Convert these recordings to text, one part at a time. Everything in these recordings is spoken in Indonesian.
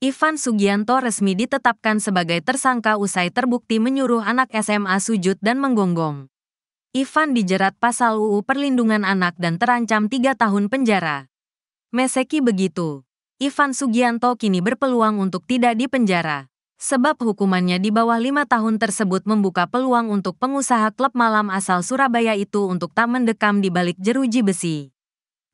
Ivan Sugianto resmi ditetapkan sebagai tersangka usai terbukti menyuruh anak SMA sujud dan menggonggong. Ivan dijerat pasal UU Perlindungan Anak dan terancam tiga tahun penjara. Meseki begitu. Ivan Sugianto kini berpeluang untuk tidak dipenjara. Sebab hukumannya di bawah lima tahun tersebut membuka peluang untuk pengusaha klub malam asal Surabaya itu untuk tak mendekam di balik jeruji besi.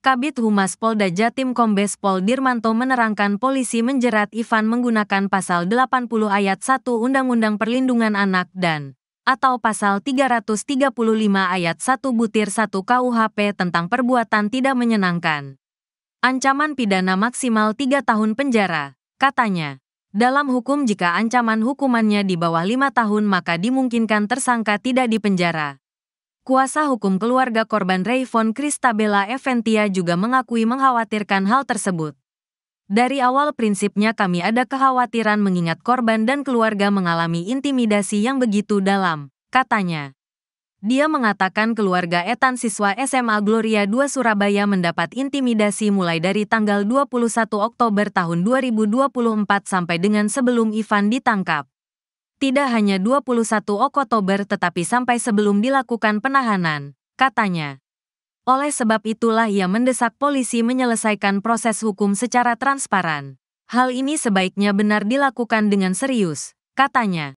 Kabit Humas Polda Jatim Kombes Pol Dirmanto menerangkan polisi menjerat Ivan menggunakan pasal 80 ayat 1 Undang-Undang Perlindungan Anak dan atau pasal 335 ayat 1 butir 1 KUHP tentang perbuatan tidak menyenangkan. Ancaman pidana maksimal 3 tahun penjara, katanya. Dalam hukum jika ancaman hukumannya di bawah 5 tahun maka dimungkinkan tersangka tidak dipenjara. Kuasa hukum keluarga korban Rayvon Kristabella Eventia juga mengakui mengkhawatirkan hal tersebut. Dari awal prinsipnya kami ada kekhawatiran mengingat korban dan keluarga mengalami intimidasi yang begitu dalam, katanya. Dia mengatakan keluarga Etan siswa SMA Gloria 2 Surabaya mendapat intimidasi mulai dari tanggal 21 Oktober tahun 2024 sampai dengan sebelum Ivan ditangkap tidak hanya 21 Oktober tetapi sampai sebelum dilakukan penahanan, katanya. Oleh sebab itulah ia mendesak polisi menyelesaikan proses hukum secara transparan. Hal ini sebaiknya benar dilakukan dengan serius, katanya.